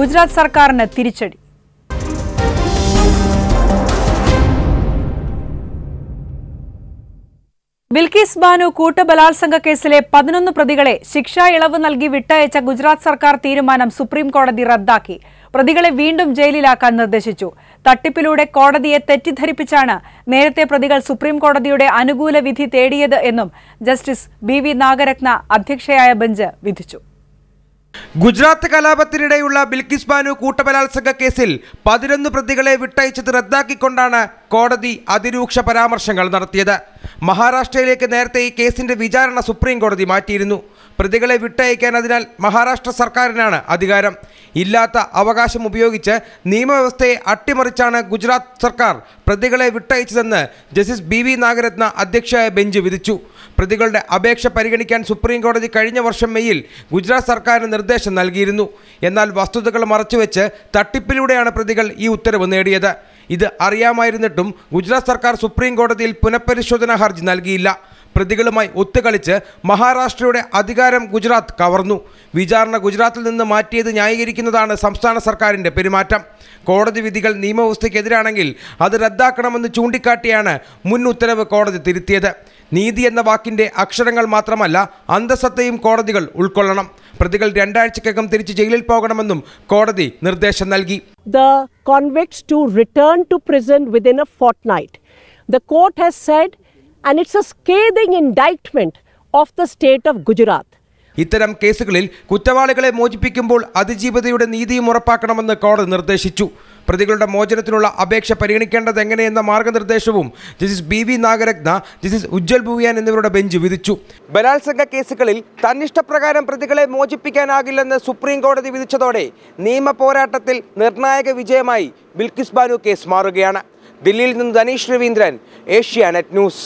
ഗുജറാത്ത് സർക്കാരിന് തിരിച്ചടി ബിൽക്കീസ് ബാനു കൂട്ടബലാത്സംഗ കേസിലെ പതിനൊന്ന് പ്രതികളെ ശിക്ഷാ ഇളവ് നൽകി വിട്ടയച്ച ഗുജറാത്ത് സർക്കാർ തീരുമാനം സുപ്രീം കോടതി റദ്ദാക്കി പ്രതികളെ വീണ്ടും ജയിലിലാക്കാൻ നിർദ്ദേശിച്ചു തട്ടിപ്പിലൂടെ കോടതിയെ തെറ്റിദ്ധരിപ്പിച്ചാണ് നേരത്തെ പ്രതികൾ സുപ്രീം കോടതിയുടെ അനുകൂല വിധി തേടിയത് എന്നും ജസ്റ്റിസ് ബി വി നാഗരത്ന അധ്യക്ഷയായ ബെഞ്ച് വിധിച്ചു ഗുജറാത്ത് കലാപത്തിനിടെയുള്ള ബിൽക്കിസ് ബാനു കൂട്ടബലാത്സംഗ കേസിൽ പതിനൊന്ന് പ്രതികളെ വിട്ടയച്ചത് റദ്ദാക്കിക്കൊണ്ടാണ് കോടതി അതിരൂക്ഷ പരാമർശങ്ങൾ നടത്തിയത് മഹാരാഷ്ട്രയിലേക്ക് നേരത്തെ ഈ കേസിന്റെ വിചാരണ സുപ്രീം കോടതി മാറ്റിയിരുന്നു പ്രതികളെ വിട്ടയക്കാൻ അതിനാൽ മഹാരാഷ്ട്ര സർക്കാരിനാണ് അധികാരം ഇല്ലാത്ത അവകാശം ഉപയോഗിച്ച് നിയമവ്യവസ്ഥയെ അട്ടിമറിച്ചാണ് ഗുജറാത്ത് സർക്കാർ പ്രതികളെ വിട്ടയച്ചതെന്ന് ജസ്റ്റിസ് ബി വി നാഗരത്ന അധ്യക്ഷയായ ബെഞ്ച് വിധിച്ചു പ്രതികളുടെ അപേക്ഷ പരിഗണിക്കാൻ സുപ്രീം കോടതി കഴിഞ്ഞ വർഷം മെയ്യിൽ ഗുജറാത്ത് സർക്കാരിന് നിർദ്ദേശം നൽകിയിരുന്നു എന്നാൽ വസ്തുതകൾ മറച്ചുവെച്ച് തട്ടിപ്പിലൂടെയാണ് പ്രതികൾ ഈ ഉത്തരവ് നേടിയത് ഇത് അറിയാമായിരുന്നിട്ടും ഗുജറാത്ത് സർക്കാർ സുപ്രീം കോടതിയിൽ പുനഃപരിശോധനാ ഹർജി നൽകിയില്ല പ്രതികളുമായി ഒത്തുകളിച്ച് മഹാരാഷ്ട്രയുടെ അധികാരം ഗുജറാത്ത് കവർന്നു വിചാരണ ഗുജറാത്തിൽ നിന്ന് മാറ്റിയത് ന്യായീകരിക്കുന്നതാണ് സംസ്ഥാന സർക്കാരിൻ്റെ പെരുമാറ്റം കോടതി വിധികൾ നിയമവ്യവസ്ഥയ്ക്കെതിരാണെങ്കിൽ അത് റദ്ദാക്കണമെന്ന് ചൂണ്ടിക്കാട്ടിയാണ് മുൻ ഉത്തരവ് കോടതി തിരുത്തിയത് നീതി എന്ന വാക്കിൻ്റെ അക്ഷരങ്ങൾ മാത്രമല്ല അന്തസത്തയും കോടതികൾ ഉൾക്കൊള്ളണം പ്രതികൾ രണ്ടാഴ്ചക്കകം തിരിച്ച് ജയിലിൽ പോകണമെന്നും കോടതി നിർദ്ദേശം നൽകി the convicts to return to and it's a scathing indictment of the state of Gujarat. ഇത്തരം കേസുകളിൽ കുറ്റവാളികളെ മോചിപ്പിക്കുമ്പോൾ അതിജീവിതയുടെ നീതിയും ഉറപ്പാക്കണമെന്ന് കോടതി നിർദ്ദേശിച്ചു പ്രതികളുടെ മോചനത്തിനുള്ള അപേക്ഷ പരിഗണിക്കേണ്ടത് എങ്ങനെയെന്ന മാർഗനിർദ്ദേശവും justice B V Nagarathna justice Ujjal Bhuyan എന്നിവരുടെ ബെഞ്ച് വിധിച്ചു ബലാത്സംഗ കേസുകളിൽ തന്നിഷ്ടപ്രകാരം പ്രതികളെ മോചിപ്പിക്കാനാകില്ലെന്ന് സുപ്രീം കോടതി വിധിച്ചതോടെ നിയമ പോരാട്ടത്തിൽ നിർണായക വിജയമായി ബിൽക്കിസ് ബാനു കേസ് മാറുകയാണ് ദില്ലിയിൽ നിന്ന് ധനീഷ് രവീന്ദ്രൻ ഏഷ്യാനെറ്റ് ന്യൂസ്